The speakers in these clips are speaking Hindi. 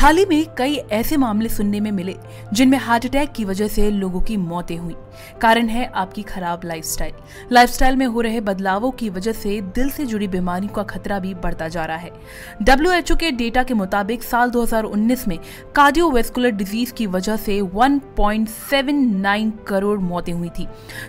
हाल ही में कई ऐसे मामले सुनने में मिले जिनमें हार्ट अटैक की वजह से लोगों की मौतें हुई कारण है आपकी खराब लाइफस्टाइल लाइफस्टाइल में हो रहे बदलावों की वजह से दिल से जुड़ी बीमारियों का खतरा भी बढ़ता जा रहा है डब्ल्यू के डेटा के मुताबिक साल 2019 में कार्डियोवेस्कुलर डिजीज की वजह से 1.79 करोड़ मौतें हुई थी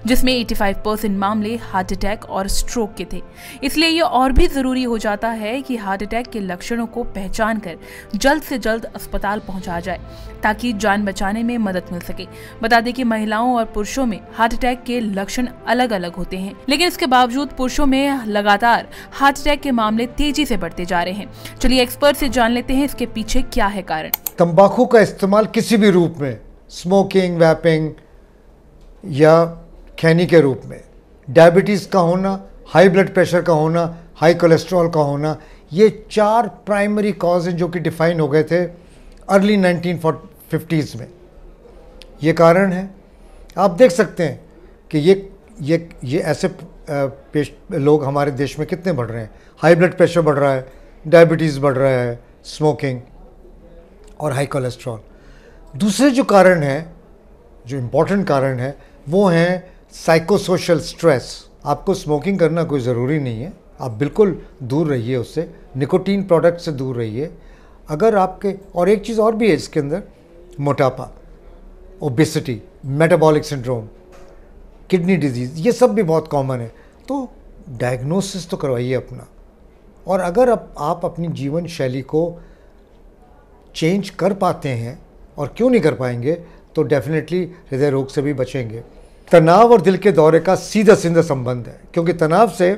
जिसमें 85 परसेंट मामले हार्ट अटैक और स्ट्रोक के थे इसलिए ये और भी जरूरी हो जाता है कि हार्ट अटैक के लक्षणों को पहचान कर जल्द से जल्द जल्द अस्पताल पहुंचा जाए ताकि जान बचाने में मदद मिल सके बता दें कि महिलाओं और पुरुषों में हार्ट अटैक के लक्षण अलग अलग होते हैं लेकिन इसके बावजूद पुरुषों में लगातार हार्ट अटैक के मामले तेजी से बढ़ते जा रहे हैं चलिए एक्सपर्ट से जान लेते हैं इसके पीछे क्या है कारण तम्बाकू का इस्तेमाल किसी भी रूप में स्मोकिंग वैपिंग या खैनी के रूप में डायबिटीज़ का होना हाई ब्लड प्रेशर का होना हाई कोलेस्ट्रॉल का होना ये चार प्राइमरी कॉज हैं जो कि डिफाइन हो गए थे अर्ली फिफ्टीज़ में ये कारण है आप देख सकते हैं कि ये ये ये ऐसे पेश लोग हमारे देश में कितने बढ़ रहे हैं हाई ब्लड प्रेशर बढ़ रहा है डायबिटीज़ बढ़ रहा है स्मोकिंग और हाई कोलेस्ट्रॉल दूसरे जो कारण हैं जो इम्पोर्टेंट कारण है वो हैं साइकोसोशल स्ट्रेस आपको स्मोकिंग करना कोई ज़रूरी नहीं है आप बिल्कुल दूर रहिए उससे निकोटीन प्रोडक्ट से दूर रहिए अगर आपके और एक चीज़ और भी है इसके अंदर मोटापा obesity metabolic syndrome kidney disease ये सब भी बहुत कॉमन है तो डायग्नोसिस तो करवाइए अपना और अगर अब आप अपनी जीवन शैली को चेंज कर पाते हैं और क्यों नहीं कर पाएंगे तो डेफिनेटली हृदय रोग से भी बचेंगे तनाव और दिल के दौरे का सीधा सीधा संबंध है क्योंकि तनाव से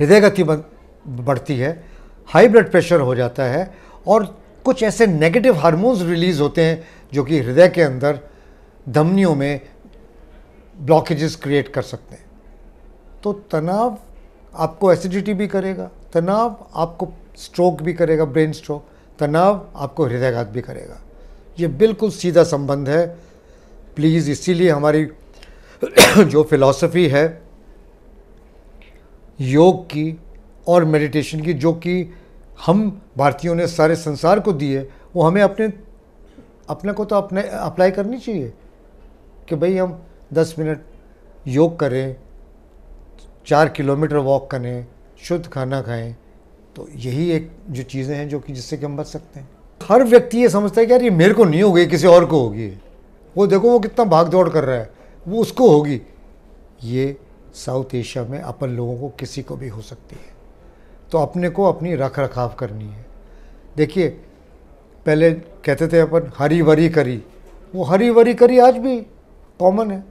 हृदय गति बढ़ती है हाई ब्लड प्रेशर हो जाता है और कुछ ऐसे नेगेटिव हार्मोन्स रिलीज़ होते हैं जो कि हृदय के अंदर धमनियों में ब्लॉकेजेस क्रिएट कर सकते हैं तो तनाव आपको एसिडिटी भी करेगा तनाव आपको स्ट्रोक भी करेगा ब्रेन स्ट्रोक तनाव आपको हृदयघात भी करेगा ये बिल्कुल सीधा संबंध है प्लीज़ इसीलिए हमारी जो फिलॉसफी है योग की और मेडिटेशन की जो कि हम भारतीयों ने सारे संसार को दिए वो हमें अपने अपने को तो अपने अप्लाई करनी चाहिए कि भाई हम 10 मिनट योग करें चार किलोमीटर वॉक करें शुद्ध खाना खाएं तो यही एक जो चीज़ें हैं जो कि जिससे कि हम बच सकते हैं हर व्यक्ति ये समझता है कि यार ये मेरे को नहीं होगी किसी और को होगी वो देखो वो कितना भाग दौड़ कर रहा है वो उसको होगी ये साउथ एशिया में अपन लोगों को किसी को भी हो सकती है तो अपने को अपनी रख रखाव करनी है देखिए पहले कहते थे अपन हरी वरी करी वो हरी वरी करी आज भी कॉमन है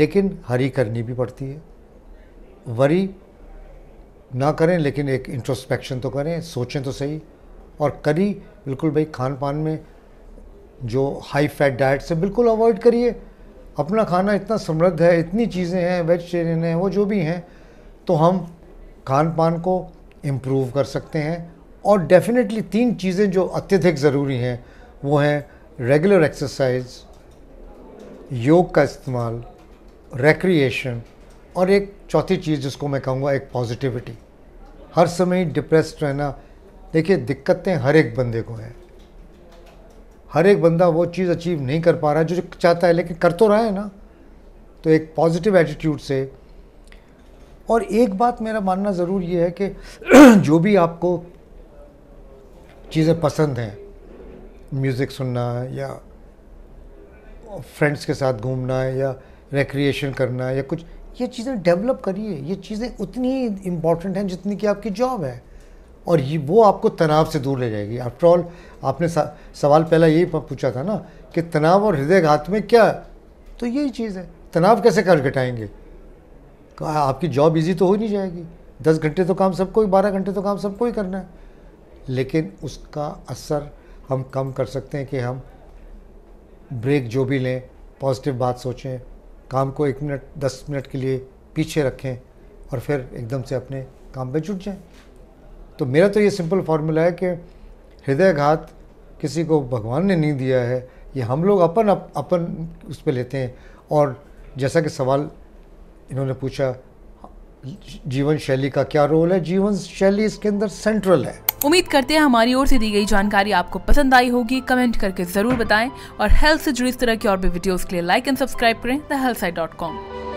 लेकिन हरी करनी भी पड़ती है वरी ना करें लेकिन एक इंट्रोस्पेक्शन तो करें सोचें तो सही और करी बिल्कुल भाई खान पान में जो हाई फैट डाइट से बिल्कुल अवॉइड करिए अपना खाना इतना समृद्ध है इतनी चीज़ें हैं वेजिटेरियन हैं वो जो भी हैं तो हम खान पान को इम्प्रूव कर सकते हैं और डेफिनेटली तीन चीज़ें जो अत्यधिक ज़रूरी हैं वो हैं रेगुलर एक्सरसाइज योग का इस्तेमाल रेक्रिएशन और एक चौथी चीज़ जिसको मैं कहूँगा एक पॉजिटिविटी हर समय डिप्रेस रहना देखिए दिक्कतें हर एक बंदे को हैं हर एक बंदा वो चीज़ अचीव नहीं कर पा रहा है जो चाहता है लेकिन कर तो रहा है ना तो एक पॉजिटिव एटीट्यूड से और एक बात मेरा मानना ज़रूर ये है कि जो भी आपको चीज़ें पसंद हैं म्यूज़िक सुनना या फ्रेंड्स के साथ घूमना या रिक्रिएशन करना या कुछ ये चीज़ें डेवलप करिए ये चीज़ें उतनी ही इम्पॉर्टेंट हैं जितनी कि आपकी जॉब है और ये वो आपको तनाव से दूर ले जाएगी आफ्टर ऑल आपने सवाल पहला यही पूछा था ना कि तनाव और हृदय घात में क्या तो यही चीज़ है तनाव कैसे कर घटाएंगे आपकी जॉब इजी तो हो नहीं जाएगी दस घंटे तो काम सबको ही बारह घंटे तो काम सबको ही करना है लेकिन उसका असर हम कम कर सकते हैं कि हम ब्रेक जो भी लें पॉजिटिव बात सोचें काम को एक मिनट दस मिनट के लिए पीछे रखें और फिर एकदम से अपने काम पर जुट जाएं तो मेरा तो ये सिंपल फार्मूला है कि हृदयघात किसी को भगवान ने नहीं दिया है ये हम लोग अपन अप, अपन उस पर लेते हैं और जैसा कि सवाल इन्होंने पूछा जीवन शैली का क्या रोल है जीवन शैली इसके अंदर सेंट्रल है उम्मीद करते हैं हमारी ओर से दी गई जानकारी आपको पसंद आई होगी कमेंट करके जरूर बताएं और हेल्थ से जुड़ी इस तरह की और भी वीडियोस के लिए लाइक एंड सब्सक्राइब करें द हेल्थ डॉट कॉम